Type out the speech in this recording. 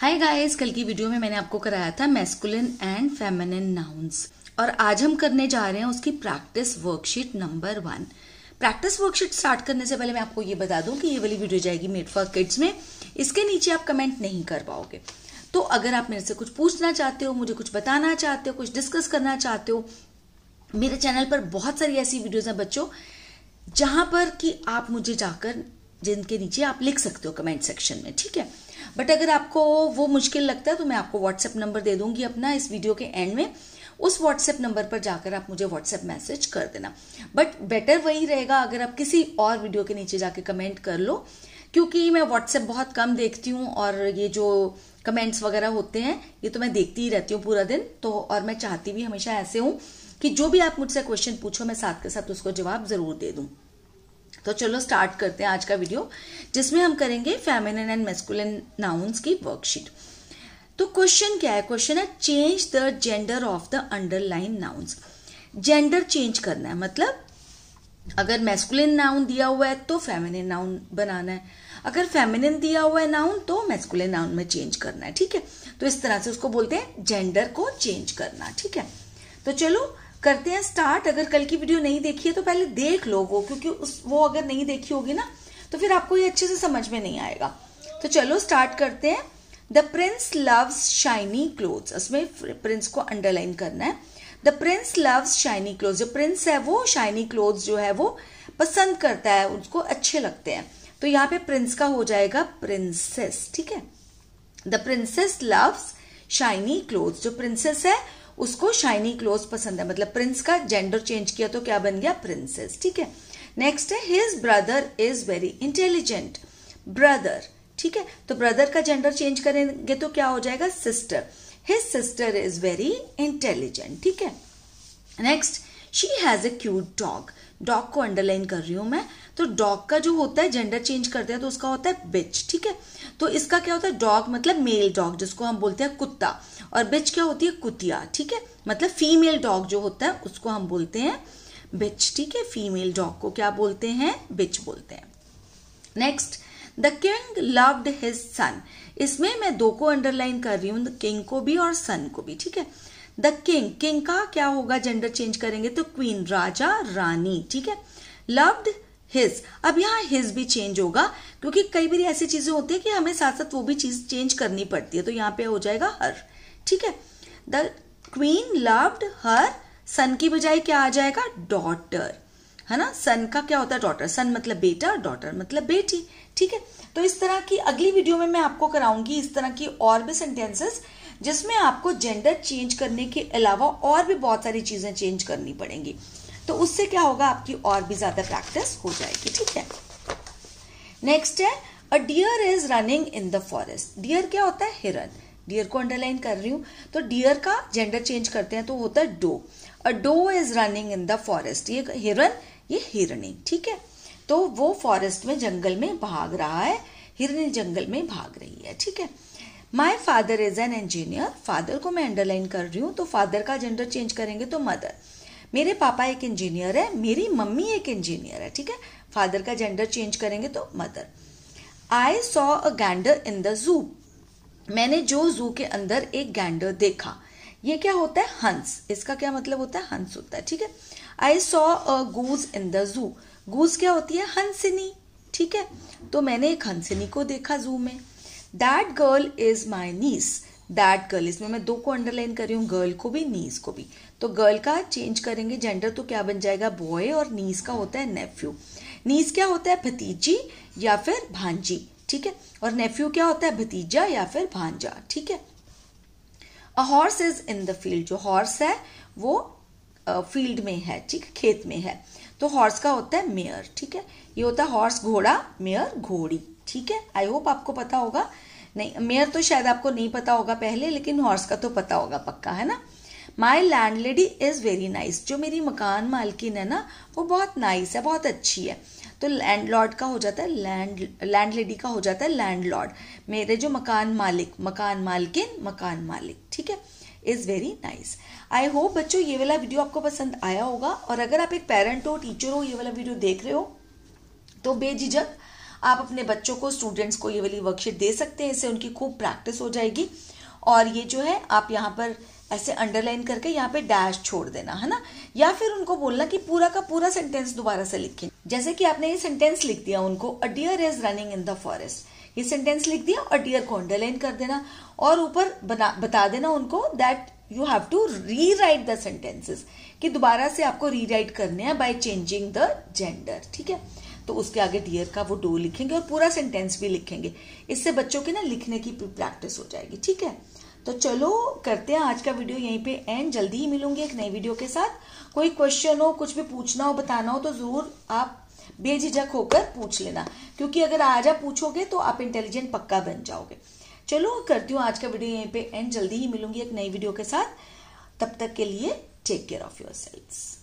hi guys कल की video में मैंने आपको कराया था मैस्कुलिन एंड फेमिनिन नाउन्स और आज हम करने जा रहे हैं उसकी practice worksheet number one practice worksheet start करने से पहले मैं आपको ये बता दूं कि ये वाली वीडियो जाएगी मेड फॉर किड्स में इसके नीचे आप कमेंट नहीं कर पाओगे तो अगर आप मेरे से कुछ पूछना चाहते हो मुझे कुछ बताना चाहते हो कुछ डिस्कस करना चाहते हो मेरे चैनल पर बहुत सारी ऐसी वीडियोज़ हैं बच्चों जहां पर कि आप मुझे जाकर जिनके नीचे आप लिख सकते हो कमेंट सेक्शन में ठीक है बट अगर आपको वो मुश्किल लगता है तो मैं आपको व्हाट्सएप नंबर दे दूंगी अपना इस वीडियो के एंड में उस व्हाट्सएप नंबर पर जाकर आप मुझे व्हाट्सएप मैसेज कर देना बट बेटर वही रहेगा अगर आप किसी और वीडियो के नीचे जाके कमेंट कर लो क्योंकि मैं व्हाट्सएप बहुत कम देखती हूँ और ये जो कमेंट्स वगैरह होते हैं ये तो मैं देखती ही रहती हूँ पूरा दिन तो और मैं चाहती भी हमेशा ऐसे हूँ कि जो भी आप मुझसे क्वेश्चन पूछो मैं साथ के साथ उसको जवाब ज़रूर दे दूँ तो चलो स्टार्ट करते हैं आज का वीडियो जिसमें हम करेंगे फेमिनिन एंड मेस्कुलिन नाउन्स की वर्कशीट तो क्वेश्चन क्या है क्वेश्चन है change the gender of the underline nouns gender change करना है मतलब अगर मेस्कुलिन नाउन दिया हुआ है तो फेमिनिन नाउन बनाना है अगर फेमिनिन दिया हुआ है नाउन तो मेस्कुलिन नाउन में चेंज करना है ठीक है तो इस तरह से उसको बोलते हैं जेंडर को चेंज करना ठीक है तो चलो करते हैं स्टार्ट अगर कल की वीडियो नहीं देखी है तो पहले देख लो वो क्योंकि उस वो अगर नहीं देखी होगी ना तो फिर आपको ये अच्छे से समझ में नहीं आएगा तो चलो स्टार्ट करते हैं the prince loves shiny clothes इसमें प्रिंस को अंडरलाइन करना है the prince loves shiny clothes जो प्रिंस है वो शाइनी क्लोथ्स जो है वो पसंद करता है उसको अच्छे लगते हैं तो यहाँ पे प्रिंस का हो जाएगा प्रिंसेस ठीक है the princess loves shiny clothes जो प्रिंसेस है उसको शाइनी क्लोथ पसंद है मतलब प्रिंस का जेंडर चेंज किया तो क्या बन गया प्रिंसेस ठीक है नेक्स्ट है his brother is very intelligent brother ठीक है तो ब्रदर का जेंडर चेंज करेंगे तो क्या हो जाएगा sister his sister is very intelligent ठीक है next she has a cute dog dog को अंडरलाइन कर रही हूं मैं तो डॉग का जो होता है जेंडर चेंज करते हैं तो उसका होता है बिच ठीक है तो इसका क्या होता है डॉग मतलब मेल डॉग जिसको हम बोलते हैं कुत्ता और बिच क्या होती है कुतिया ठीक है मतलब फीमेल डॉग जो होता है उसको हम बोलते हैं बिच ठीक है फीमेल डॉग को क्या बोलते हैं बिच बोलते हैं next the king loved his son इसमें मैं दो को अंडरलाइन कर रही हूँ किंग को भी और सन को भी ठीक है द किंग किंग का क्या होगा जेंडर चेंज करेंगे तो क्वीन राजा रानी ठीक है लव्ड हिज अब यहाँ हिज भी चेंज होगा क्योंकि कई बार ऐसी चीज़ें होती है कि हमें साथ साथ वो भी चीज़ चेंज करनी पड़ती है तो यहाँ पे हो जाएगा हर ठीक है the queen loved her son की बजाय क्या आ जाएगा डॉटर है ना सन का क्या होता है डॉटर सन मतलब बेटा डॉटर मतलब बेटी ठीक है तो इस तरह की अगली वीडियो में मैं आपको कराऊंगी इस तरह की और भी सेंटेंसेस जिसमें आपको जेंडर चेंज करने के अलावा और भी बहुत सारी चीज़ें चेंज करनी पड़ेंगी तो उससे क्या होगा आपकी और भी ज़्यादा प्रैक्टिस हो जाएगी ठीक है नेक्स्ट है a deer is running in the forest deer क्या होता है हिरन डियर को अंडरलाइन कर रही हूं तो डियर का जेंडर चेंज करते हैं तो होता है doe a doe is running in the forest ये हिरन ये हिरणी ठीक है तो वो फॉरेस्ट में जंगल में भाग रहा है हिरनी जंगल में भाग रही है ठीक है my father is an engineer father को मैं अंडरलाइन कर रही हूँ तो फादर का जेंडर चेंज करेंगे तो मदर मेरे पापा एक इंजीनियर है मेरी मम्मी एक इंजीनियर है ठीक है फादर का जेंडर चेंज करेंगे तो mother I saw a gander in the zoo मैंने जो जू के अंदर एक गैंडर देखा ये क्या होता है हंस इसका क्या मतलब होता है हंस होता है ठीक है आई saw a goose in the जू गूज क्या होती है हंसनी ठीक है तो मैंने एक हंसनी को देखा जू में that girl is my niece that girl इसमें मैं दो को अंडरलाइन कर रही हूँ गर्ल को भी नीस को भी तो गर्ल का चेंज करेंगे जेंडर तो क्या बन जाएगा बॉय और नीस का होता है नेफ्यू नीस क्या होता है भतीजी या फिर भांजी ठीक है और नेफ्यू क्या होता है भतीजा या फिर भांजा ठीक है a horse is in the field जो हॉर्स है वो फील्ड uh, में है ठीक खेत में है तो हॉर्स का होता है मेयर ठीक है ये होता है हॉर्स घोड़ा मेयर घोड़ी ठीक है आई होप आपको पता होगा नहीं मेयर तो शायद आपको नहीं पता होगा पहले लेकिन हॉर्स का तो पता होगा पक्का है ना my landlady is very nice जो मेरी मकान मालकिन है ना वो बहुत नाइस है बहुत अच्छी है तो लैंड लॉर्ड का हो जाता है लैंड लैंड लेडी का हो जाता है लैंड लॉर्ड मेरे जो मकान मालिक मकान मालकिन मकान मालिक ठीक है is very nice I hope बच्चों ये वाला वीडियो आपको पसंद आया होगा और अगर आप एक पेरेंट हो टीचर हो ये वाला वीडियो देख रहे हो तो बेझिझक आप अपने बच्चों को स्टूडेंट्स को ये वाली वर्कशीट दे सकते हैं इससे उनकी खूब प्रैक्टिस हो जाएगी और ये जो है आप यहाँ पर ऐसे अंडरलाइन करके यहाँ पे डैश छोड़ देना है ना या फिर उनको बोलना कि पूरा का पूरा सेंटेंस दोबारा से लिखें जैसे कि आपने ये सेंटेंस लिख दिया उनको a deer is running in the forest ये सेंटेंस लिख दिया और डियर को अंडरलाइन कर देना और ऊपर बना बता देना उनको that you have to rewrite the sentences कि दोबारा से आपको री राइट करने हैं बाय चेंजिंग द जेंडर ठीक है तो उसके आगे डियर का वो डो लिखेंगे और पूरा सेंटेंस भी लिखेंगे इससे बच्चों की ना लिखने की प्रैक्टिस हो जाएगी ठीक है तो चलो करते हैं आज का वीडियो यहीं पे एंड जल्दी ही मिलूंगी एक नई वीडियो के साथ कोई क्वेश्चन हो कुछ भी पूछना हो बताना हो तो ज़रूर आप बेझिझक होकर पूछ लेना क्योंकि अगर आज आप पूछोगे तो आप इंटेलिजेंट पक्का बन जाओगे चलो करती हूँ आज का वीडियो यहीं पे एंड जल्दी ही मिलूंगी एक नई वीडियो के साथ तब तक के लिए take care of your self